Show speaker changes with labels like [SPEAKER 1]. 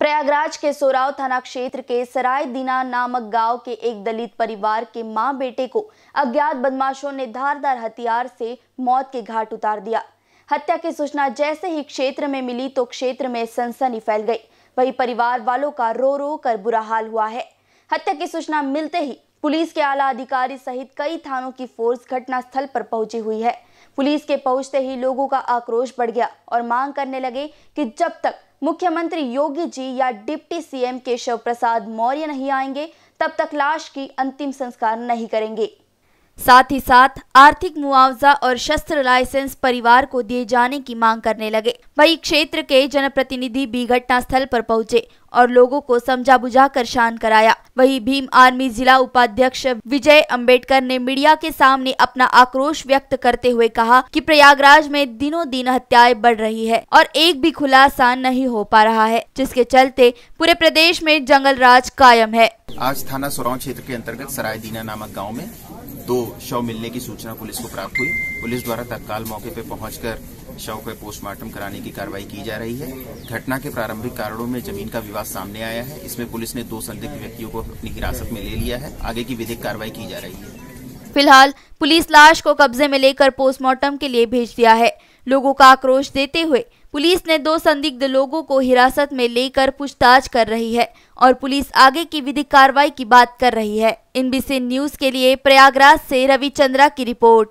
[SPEAKER 1] प्रयागराज के सोराव थाना क्षेत्र के सराय दीना नामक गांव के एक दलित परिवार के मां बेटे को अज्ञात बदमाशों ने धारदार हथियार से मौत के घाट उतार दिया हत्या की सूचना जैसे ही क्षेत्र में मिली तो क्षेत्र में सनसनी फैल गई वही परिवार वालों का रो रो कर बुरा हाल हुआ है हत्या की सूचना मिलते ही पुलिस के आला अधिकारी सहित कई थानों की फोर्स घटना स्थल पर पहुंची हुई है पुलिस के पहुंचते ही लोगों का आक्रोश बढ़ गया और मांग करने लगे कि जब तक मुख्यमंत्री योगी जी या डिप्टी सीएम केशव प्रसाद मौर्य नहीं आएंगे तब तक लाश की अंतिम संस्कार नहीं करेंगे साथ ही साथ आर्थिक मुआवजा और शस्त्र लाइसेंस परिवार को दिए जाने की मांग करने लगे वही क्षेत्र के जनप्रतिनिधि भी घटना स्थल पर पहुंचे और लोगों को समझा बुझा कर शांत कराया वही भीम आर्मी जिला उपाध्यक्ष विजय अंबेडकर ने मीडिया के सामने अपना आक्रोश व्यक्त करते हुए कहा कि प्रयागराज में दिनों दिन हत्याएं बढ़ रही है और एक भी खुलासा नहीं हो पा रहा है जिसके चलते पूरे प्रदेश में जंगल राज कायम है
[SPEAKER 2] आज थाना सोराव क्षेत्र के अंतर्गत सराय दीना नामक गाँव में दो शव मिलने की सूचना पुलिस को प्राप्त हुई पुलिस द्वारा तत्काल मौके पर पहुंचकर शव का पोस्टमार्टम कराने की कार्रवाई की जा रही है घटना के प्रारंभिक कारणों में जमीन का विवाद सामने आया है इसमें पुलिस ने दो संदिग्ध व्यक्तियों को अपनी हिरासत में ले लिया है आगे की विधिक कार्रवाई की जा रही है
[SPEAKER 1] फिलहाल पुलिस लाश को कब्जे में लेकर पोस्टमार्टम के लिए भेज दिया है लोगों का आक्रोश देते हुए पुलिस ने दो संदिग्ध लोगों को हिरासत में लेकर पूछताछ कर रही है और पुलिस आगे की विधिक कार्रवाई की बात कर रही है इन न्यूज के लिए प्रयागराज से रविचंद्रा की रिपोर्ट